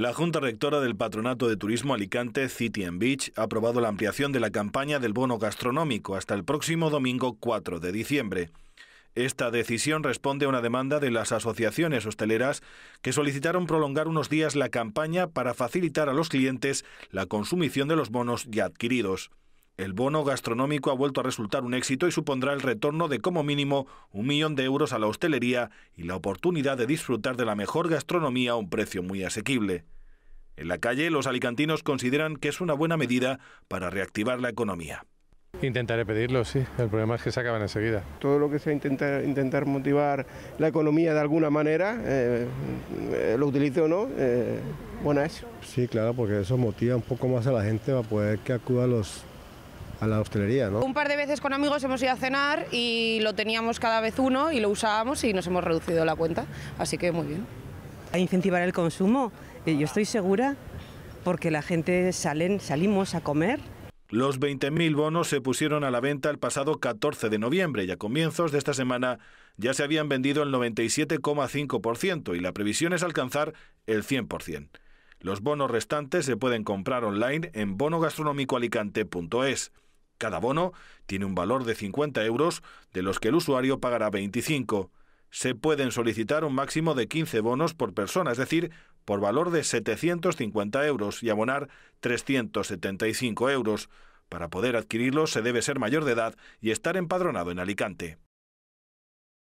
La Junta Rectora del Patronato de Turismo Alicante, City Beach, ha aprobado la ampliación de la campaña del bono gastronómico hasta el próximo domingo 4 de diciembre. Esta decisión responde a una demanda de las asociaciones hosteleras que solicitaron prolongar unos días la campaña para facilitar a los clientes la consumición de los bonos ya adquiridos. El bono gastronómico ha vuelto a resultar un éxito y supondrá el retorno de como mínimo un millón de euros a la hostelería y la oportunidad de disfrutar de la mejor gastronomía a un precio muy asequible. En la calle, los alicantinos consideran que es una buena medida para reactivar la economía. Intentaré pedirlo, sí. El problema es que se acaban enseguida. Todo lo que sea intentar, intentar motivar la economía de alguna manera, eh, eh, lo utilice o no, eh, bueno eso Sí, claro, porque eso motiva un poco más a la gente para poder que acuda a los a la hostelería. ¿no? Un par de veces con amigos hemos ido a cenar y lo teníamos cada vez uno y lo usábamos y nos hemos reducido la cuenta, así que muy bien. A incentivar el consumo, eh, yo estoy segura, porque la gente salen, salimos a comer los 20.000 bonos se pusieron a la venta el pasado 14 de noviembre y a comienzos de esta semana ya se habían vendido el 97,5% y la previsión es alcanzar el 100%. Los bonos restantes se pueden comprar online en bonogastronomicoalicante.es. Cada bono tiene un valor de 50 euros, de los que el usuario pagará 25. Se pueden solicitar un máximo de 15 bonos por persona, es decir, por valor de 750 euros y abonar 375 euros. Para poder adquirirlos se debe ser mayor de edad y estar empadronado en Alicante.